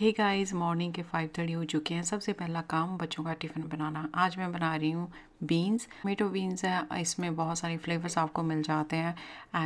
hey guys morning के 5:30 हो चुके हैं सबसे पहला काम बच्चों का टिफ़िन बनाना आज मैं बना रही हूँ बीन्स टोमेटो बीन्स है इसमें बहुत सारे फ्लेवर्स आपको मिल जाते हैं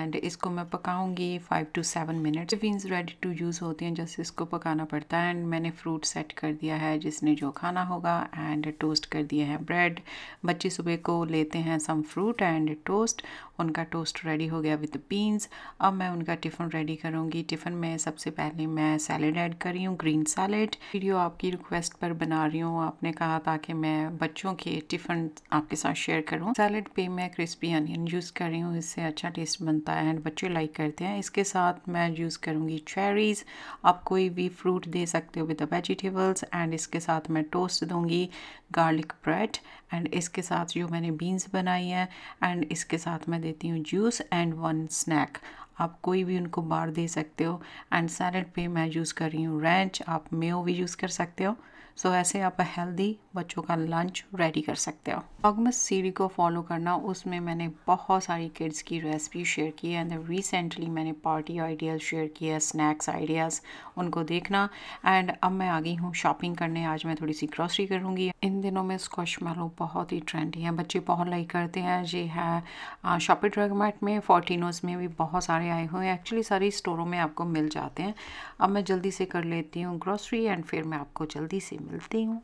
एंड इसको मैं पकाऊंगी five two seven minutes beans ready to use होती हैं जैसे इसको पकाना पड़ता है एंड मैंने फ्रूट सेट कर दिया है जिसने जो खाना होगा एंड टोस्ट कर दिया है ब्रेड बच्चे सुबह को लेते हैं सम फ्रूट एंड टोस्ट उनका टोस्ट रेडी हो गया विद बीन्स अब मैं उनका टिफ़िन रेडी करूँगी टिफ़िन में सबसे पहले मैं सैलड ऐड कर रही हूँ ग्रीन सैलड वीडियो आपकी रिक्वेस्ट पर बना रही हूँ आपने कहा ताकि मैं बच्चों के टिफ़िन आपके साथ शेयर करूँ सैलड पे मैं क्रिस्पी अनियन यूज़ कर रही हूँ इससे अच्छा टेस्ट बनता है एंड बच्चे लाइक करते हैं इसके साथ मैं यूज़ करूँगी चेरीज़ आप कोई भी फ्रूट दे सकते हो विद वेजिटेबल्स एंड इसके साथ मैं टोस्ट दूँगी गार्लिक ब्रेड एंड इसके साथ जो मैंने बीन्स बनाई है एंड इसके साथ मैं देती हूँ जूस एंड वन स्नैक आप कोई भी उनको बार दे सकते हो एंड सैलड पे मैं यूज़ कर रही हूँ रेंच आप मेयो भी यूज़ कर सकते हो सो so, ऐसे आप हेल्दी बच्चों का लंच रेडी कर सकते हो ऑगमस सीरी को फॉलो करना उसमें मैंने बहुत सारी किड्स की रेसिपी शेयर की है एंड रिसेंटली मैंने पार्टी आइडियाज़ शेयर किए स्नैक्स आइडियाज़ उनको देखना एंड अब मैं आ गई हूँ शॉपिंग करने आज मैं थोड़ी सी ग्रॉसरी करूँगी इन दिनों में स्कॉश मैलो बहुत ही ट्रेंडी है बच्चे बहुत लाइक करते हैं ये है शॉपिंग ड्रग मार्ट में फोर्टीनोज में भी बहुत सारे आए हुए हैं एक्चुअली सारी स्टोरों में आपको मिल जाते हैं अब मैं जल्दी से कर लेती हूँ ग्रॉसरी एंड फिर मैं आपको जल्दी से मिलती हूँ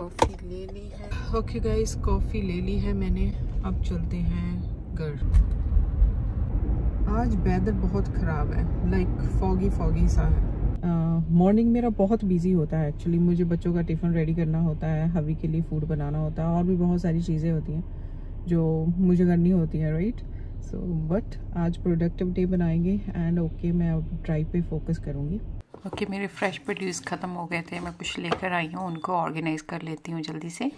कॉफ़ी ले ली है ओके गाइस कॉफ़ी ले ली है मैंने अब चलते हैं घर आज वेदर बहुत ख़राब है लाइक फॉगी फॉगी सा है मॉर्निंग uh, मेरा बहुत बिजी होता है एक्चुअली मुझे बच्चों का टिफ़िन रेडी करना होता है हवी के लिए फूड बनाना होता है और भी बहुत सारी चीज़ें होती हैं जो मुझे करनी होती हैं राइट सो बट आज प्रोडक्टिव डे बनाएंगे एंड ओके okay, मैं अब ड्राइव पे फोकस करूँगी ओके okay, मेरे फ्रेश प्रोड्यूस ख़त्म हो गए थे मैं कुछ लेकर आई हूँ उनको ऑर्गेनाइज़ कर लेती हूँ जल्दी से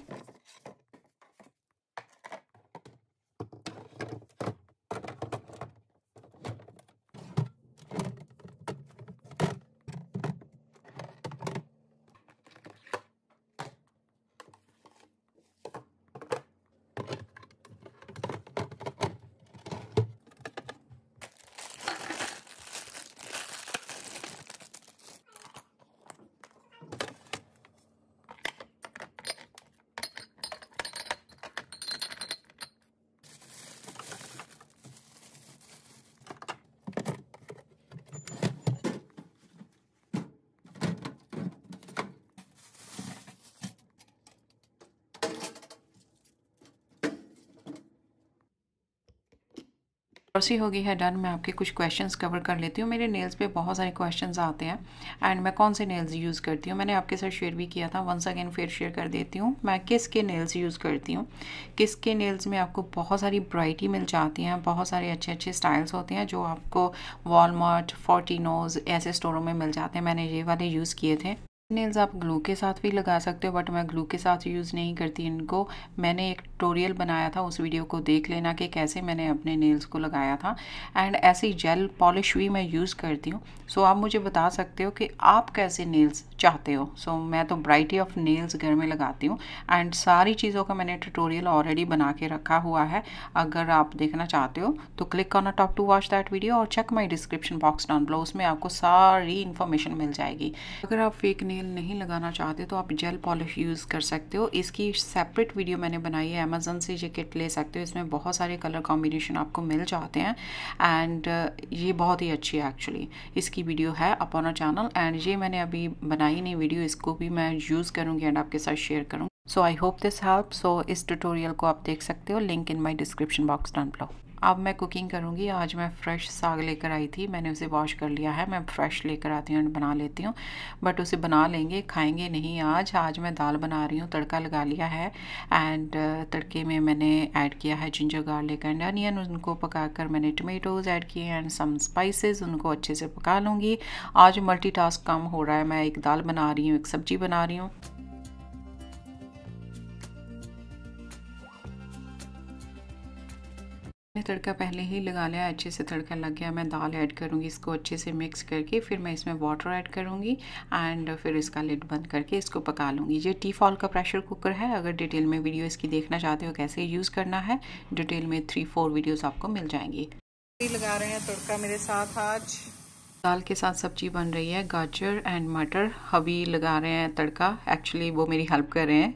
ग्लॉसी हो गई है डन मैं आपके कुछ क्वेश्चंस कवर कर लेती हूँ मेरे नेल्स पे बहुत सारे क्वेश्चंस आते हैं एंड मैं कौन से नेल्स यूज़ करती हूँ मैंने आपके साथ शेयर भी किया था वंस अगेन फिर शेयर कर देती हूँ मैं किसके नेल्स यूज़ करती हूँ किसके नेल्स में आपको बहुत सारी ब्राइटी मिल जाती हैं बहुत सारे अच्छे अच्छे स्टाइल्स होते हैं जो आपको वॉलमार्ट फोर्टीनोज ऐसे स्टोरों में मिल जाते हैं मैंने ये वाले यूज़ किए थे नेल्स आप ग्लू के साथ भी लगा सकते हो बट मैं ग्लू के साथ यूज़ नहीं करती इनको मैंने एक टोरियल बनाया था उस वीडियो को देख लेना कि कैसे मैंने अपने नेल्स को लगाया था एंड ऐसी जेल पॉलिश भी मैं यूज़ करती हूँ सो so, आप मुझे बता सकते हो कि आप कैसे नेल्स चाहते हो सो so, मैं तो ब्राइटी ऑफ नेल्स घर में लगाती हूँ एंड सारी चीज़ों का मैंने ट्यूटोरियल ऑलरेडी बना के रखा हुआ है अगर आप देखना चाहते हो तो click on a top to watch that video और check my description box down below उसमें आपको सारी इन्फॉर्मेशन मिल जाएगी अगर आप फेक नेल नेल नहीं लगाना चाहते तो आप जेल पॉलिश यूज़ कर सकते हो इसकी सेपरेट वीडियो मैंने बनाई है अमेज़न से ये किट ले सकते हो इसमें बहुत सारे कलर कॉम्बिनेशन आपको मिल जाते हैं एंड uh, ये बहुत ही अच्छी है एक्चुअली इसकी वीडियो है अपॉन चैनल एंड ये मैंने अभी बनाई नहीं वीडियो इसको भी मैं यूज़ करूँगी एंड आपके साथ शेयर करूँगी so I hope this help so इस ट्यूटोरियल को आप देख सकते हो link in my description box down below अब मैं कुकिंग करूँगी आज मैं फ़्रेश साग लेकर आई थी मैंने उसे वॉश कर लिया है मैं फ़्रेश लेकर आती हूँ बना लेती हूँ बट उसे बना लेंगे खाएंगे नहीं आज आज मैं दाल बना रही हूँ तड़का लगा लिया है एंड uh, तड़के में मैंने ऐड किया है जिंजर गार्लिक एंड अनियन उनको पका कर मैंने टमेटोज़ ऐड किए एंड सम स्पाइसेस उनको अच्छे से पका लूँगी आज टास्क काम हो रहा है मैं एक दाल बना रही हूँ एक सब्ज़ी बना रही हूँ तड़का पहले ही लगा लिया अच्छे से तड़का लग गया मैं दाल ऐड करूँगी इसको अच्छे से मिक्स करके फिर मैं इसमें वाटर ऐड करूँगी एंड फिर इसका लिड बंद करके इसको पका लूँगी ये टी फॉल का प्रेशर कुकर है अगर डिटेल में वीडियो इसकी देखना चाहते हो कैसे यूज़ करना है डिटेल में थ्री फोर वीडियोज़ आपको मिल जाएंगी लगा रहे हैं तड़का मेरे साथ आज दाल के साथ सब्जी बन रही है गाजर एंड मटर हबी लगा रहे हैं तड़का एक्चुअली वो मेरी हेल्प कर रहे हैं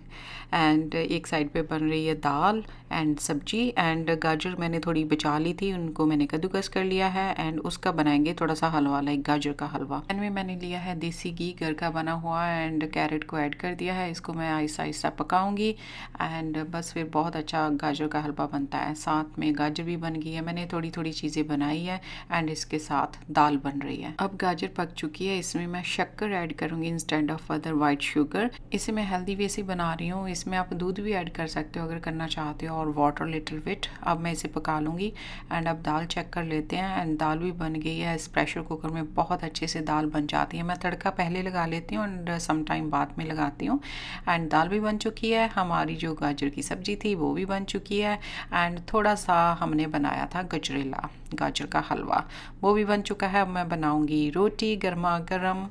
एंड uh, एक साइड पे बन रही है दाल एंड सब्जी एंड गाजर मैंने थोड़ी बचा ली थी उनको मैंने कद्दूकस कर लिया है एंड उसका बनाएंगे थोड़ा सा हलवा लाइक गाजर का हलवा एंड में मैंने लिया है देसी घी घर का बना हुआ एंड कैरेट को ऐड कर दिया है इसको मैं आहिस्ता आहिस्ता पकाऊंगी एंड बस फिर बहुत अच्छा गाजर का हलवा बनता है साथ में गाजर भी बन गई है मैंने थोड़ी थोड़ी चीज़ें बनाई है एंड इसके साथ दाल बन रही है अब गाजर पक चुकी है इसमें मैं शक्कर ऐड करूँगी instead of other white sugar इसे मैं हेल्दी वे से बना रही हूँ इस इसमें आप दूध भी ऐड कर सकते हो अगर करना चाहते हो और वाटर लिटल विट अब मैं इसे पका लूँगी एंड अब दाल चेक कर लेते हैं एंड दाल भी बन गई है इस प्रेशर कुकर में बहुत अच्छे से दाल बन जाती है मैं तड़का पहले लगा लेती हूँ एंड सम टाइम बाद में लगाती हूँ एंड दाल भी बन चुकी है हमारी जो गाजर की सब्ज़ी थी वो भी बन चुकी है एंड थोड़ा सा हमने बनाया था गजरेला गाजर का हलवा वो भी बन चुका है अब मैं बनाऊँगी रोटी गर्मा गर्म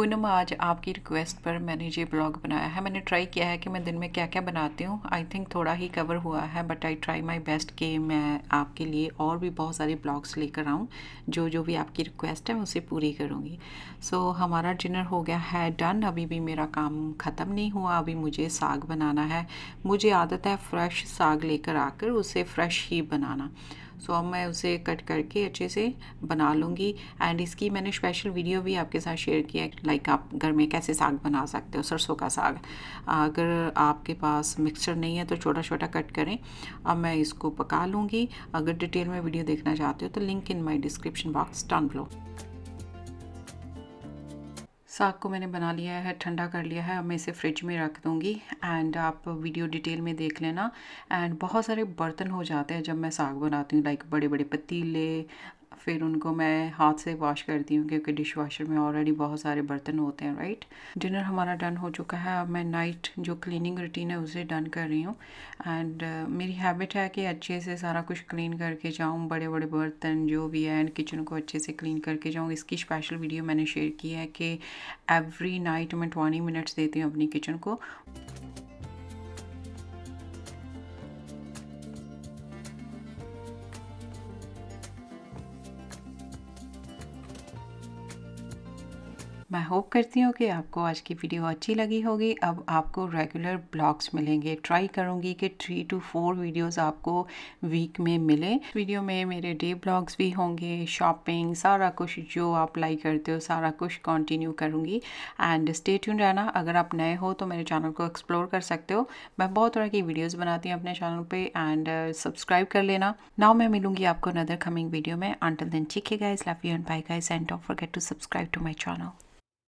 पूनम आज आपकी रिक्वेस्ट पर मैंने ये ब्लॉग बनाया है मैंने ट्राई किया है कि मैं दिन में क्या क्या बनाती हूँ आई थिंक थोड़ा ही कवर हुआ है but I try my best कि मैं आपके लिए और भी बहुत सारे ब्लॉग्स लेकर आऊँ जो जो भी आपकी रिक्वेस्ट है मैं उसे पूरी करूँगी सो so, हमारा डिनर हो गया है डन अभी भी मेरा काम ख़त्म नहीं हुआ अभी मुझे साग बनाना है मुझे आदत है फ्रेश साग लेकर आकर उसे फ्रेश ही बनाना सो अब मैं उसे कट करके अच्छे से बना लूँगी एंड इसकी मैंने स्पेशल वीडियो भी आपके साथ शेयर किया लाइक आप घर में कैसे साग बना सकते हो सरसों का साग अगर आपके पास मिक्सचर नहीं है तो छोटा छोटा कट करें अब मैं इसको पका लूँगी अगर डिटेल में वीडियो देखना चाहते हो तो link in my description box down below साग को मैंने बना लिया है ठंडा कर लिया है अब मैं इसे फ्रिज में रख दूँगी एंड आप वीडियो डिटेल में देख लेना एंड बहुत सारे बर्तन हो जाते हैं जब मैं साग बनाती हूँ लाइक बड़े बड़े पतीले फिर उनको मैं हाथ से वॉश करती हूँ क्योंकि डिश वाशर में ऑलरेडी बहुत सारे बर्तन होते हैं राइट डिनर हमारा डन हो चुका है अब मैं नाइट जो क्लीनिंग रूटीन है उसे डन कर रही हूँ एंड uh, मेरी हैबिट है कि अच्छे से सारा कुछ क्लीन करके जाऊँ बड़े बड़े बर्तन जो भी है एंड किचन को अच्छे से क्लीन करके जाऊँ इसकी स्पेशल वीडियो मैंने शेयर की है कि एवरी नाइट मैं ट्वेंटी मिनट्स देती हूँ अपनी किचन को मैं होप करती हूँ कि आपको आज की वीडियो अच्छी लगी होगी अब आपको रेगुलर ब्लॉग्स मिलेंगे ट्राई करूँगी कि थ्री टू फोर वीडियोस आपको वीक में मिले वीडियो में मेरे डे ब्लॉग्स भी होंगे शॉपिंग सारा कुछ जो आप लाइक करते हो सारा कुछ कंटिन्यू करूँगी एंड स्टे ट्यून रहना अगर आप नए हो तो मेरे चैनल को एक्सप्लोर कर सकते हो मैं बहुत तरह की वीडियोज़ बनाती हूँ अपने चैनल पर एंड सब्सक्राइब कर लेना नाउ मैं मिलूंगी आपको नदर कमिंग वीडियो में आंटल दिन ठीक है guys love you and bye guys and don't forget to subscribe to my channel